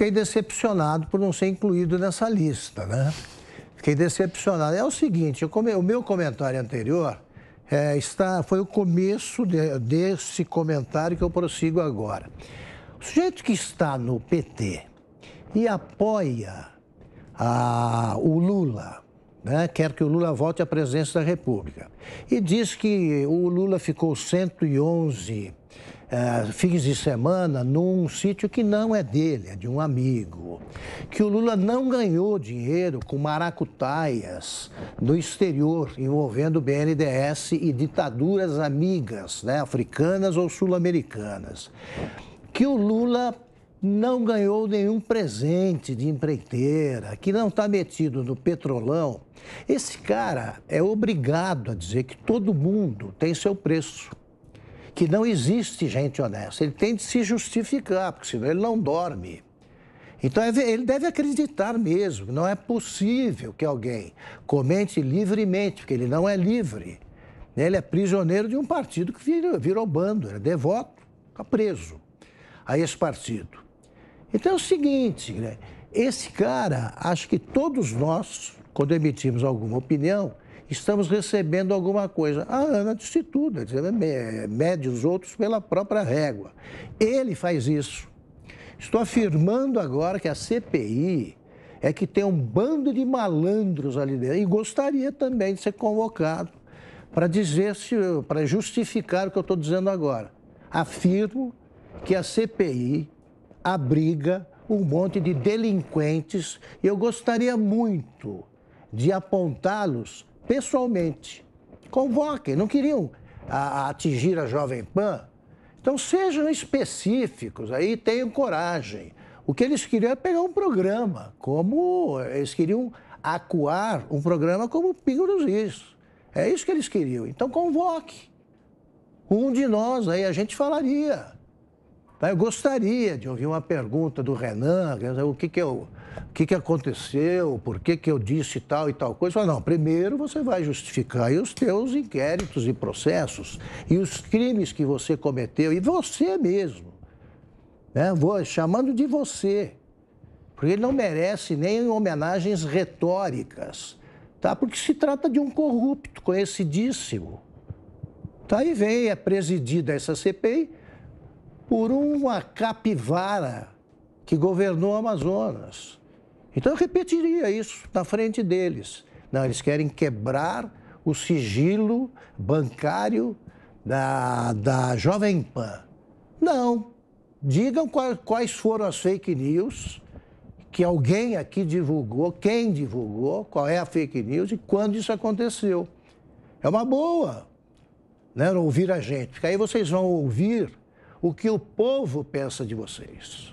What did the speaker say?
fiquei decepcionado por não ser incluído nessa lista, né? Fiquei decepcionado. É o seguinte, come... o meu comentário anterior é, está... foi o começo de... desse comentário que eu prossigo agora. O sujeito que está no PT e apoia a... o Lula, né? quer que o Lula volte à presidência da República, e diz que o Lula ficou 111 é, fins de semana num sítio que não é dele, é de um amigo. Que o Lula não ganhou dinheiro com maracutaias no exterior envolvendo BNDS BNDES e ditaduras amigas, né, africanas ou sul-americanas. Que o Lula não ganhou nenhum presente de empreiteira, que não está metido no petrolão, esse cara é obrigado a dizer que todo mundo tem seu preço que não existe gente honesta. Ele tem de se justificar, porque senão ele não dorme. Então é ele deve acreditar mesmo. Não é possível que alguém comente livremente, porque ele não é livre. Ele é prisioneiro de um partido que virou, virou bando, ele é devoto, está preso a esse partido. Então é o seguinte, né? esse cara, acho que todos nós, quando emitimos alguma opinião, estamos recebendo alguma coisa. A Ana disse tudo, é é mede os outros pela própria régua. Ele faz isso. Estou afirmando agora que a CPI é que tem um bando de malandros ali dentro e gostaria também de ser convocado para dizer se, para justificar o que eu estou dizendo agora. Afirmo que a CPI abriga um monte de delinquentes e eu gostaria muito de apontá-los pessoalmente. Convoquem, não queriam a, a atingir a Jovem Pan. Então sejam específicos aí, tenham coragem. O que eles queriam é pegar um programa, como eles queriam acuar um programa como o Pingo dos Is. É isso que eles queriam. Então convoque. Um de nós aí, a gente falaria. Tá, eu gostaria de ouvir uma pergunta do Renan, o que, que, eu, o que, que aconteceu, por que, que eu disse tal e tal coisa. Não, primeiro você vai justificar os teus inquéritos e processos e os crimes que você cometeu, e você mesmo. Né? Vou chamando de você. Porque ele não merece nem homenagens retóricas, tá? porque se trata de um corrupto conhecidíssimo. Tá, e vem, é presidida essa CPI por uma capivara que governou o Amazonas. Então eu repetiria isso na frente deles. Não, eles querem quebrar o sigilo bancário da, da Jovem Pan. Não. Digam quais foram as fake news que alguém aqui divulgou, quem divulgou, qual é a fake news e quando isso aconteceu. É uma boa né, ouvir a gente, porque aí vocês vão ouvir o que o povo pensa de vocês.